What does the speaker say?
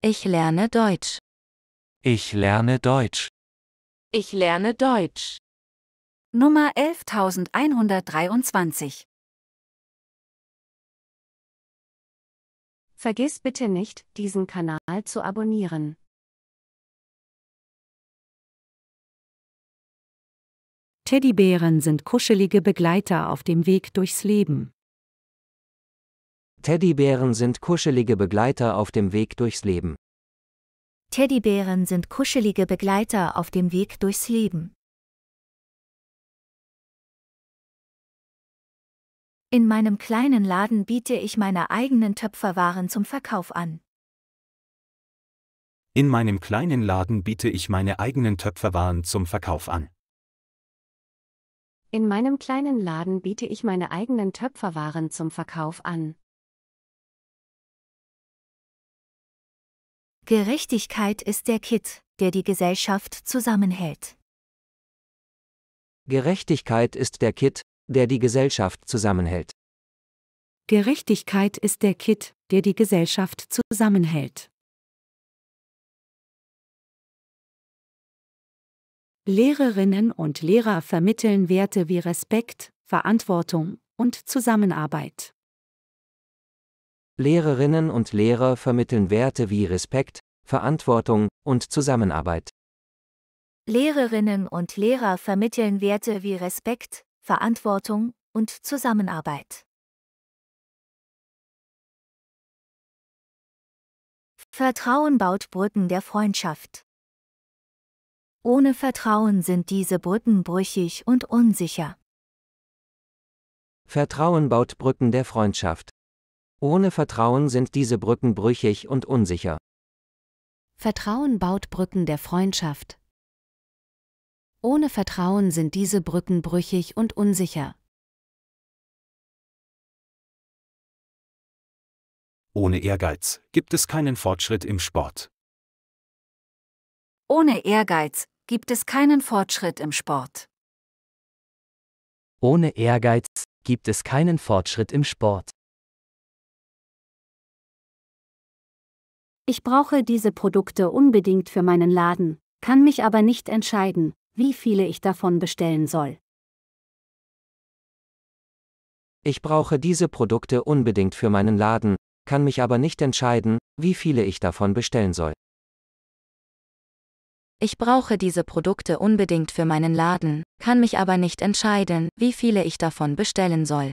Ich lerne Deutsch. Ich lerne Deutsch. Ich lerne Deutsch. Nummer 11123. Vergiss bitte nicht, diesen Kanal zu abonnieren. Teddybären sind kuschelige Begleiter auf dem Weg durchs Leben. Teddybären sind kuschelige Begleiter auf dem Weg durchs Leben. Teddybären sind kuschelige Begleiter auf dem Weg durchs Leben. In meinem kleinen Laden biete ich meine eigenen Töpferwaren zum Verkauf an. In meinem kleinen Laden biete ich meine eigenen Töpferwaren zum Verkauf an. In meinem kleinen Laden biete ich meine eigenen Töpferwaren zum Verkauf an. Gerechtigkeit ist der Kitt, der die Gesellschaft zusammenhält. Gerechtigkeit ist der Kitt, der die Gesellschaft zusammenhält. Gerechtigkeit ist der Kitt, der die Gesellschaft zusammenhält. Lehrerinnen und Lehrer vermitteln Werte wie Respekt, Verantwortung und Zusammenarbeit. Lehrerinnen und Lehrer vermitteln Werte wie Respekt, Verantwortung und Zusammenarbeit. Lehrerinnen und Lehrer vermitteln Werte wie Respekt, Verantwortung und Zusammenarbeit. Vertrauen baut Brücken der Freundschaft. Ohne Vertrauen sind diese Brücken brüchig und unsicher. Vertrauen baut Brücken der Freundschaft. Ohne Vertrauen sind diese Brücken brüchig und unsicher. Vertrauen baut Brücken der Freundschaft. Ohne Vertrauen sind diese Brücken brüchig und unsicher. Ohne Ehrgeiz gibt es keinen Fortschritt im Sport. Ohne Ehrgeiz gibt es keinen Fortschritt im Sport. Ohne Ehrgeiz gibt es keinen Fortschritt im Sport. Ich brauche diese Produkte unbedingt für meinen Laden, kann mich aber nicht entscheiden, wie viele ich davon bestellen soll. Ich brauche diese Produkte unbedingt für meinen Laden, kann mich aber nicht entscheiden, wie viele ich davon bestellen soll. Ich brauche diese Produkte unbedingt für meinen Laden, kann mich aber nicht entscheiden, wie viele ich davon bestellen soll.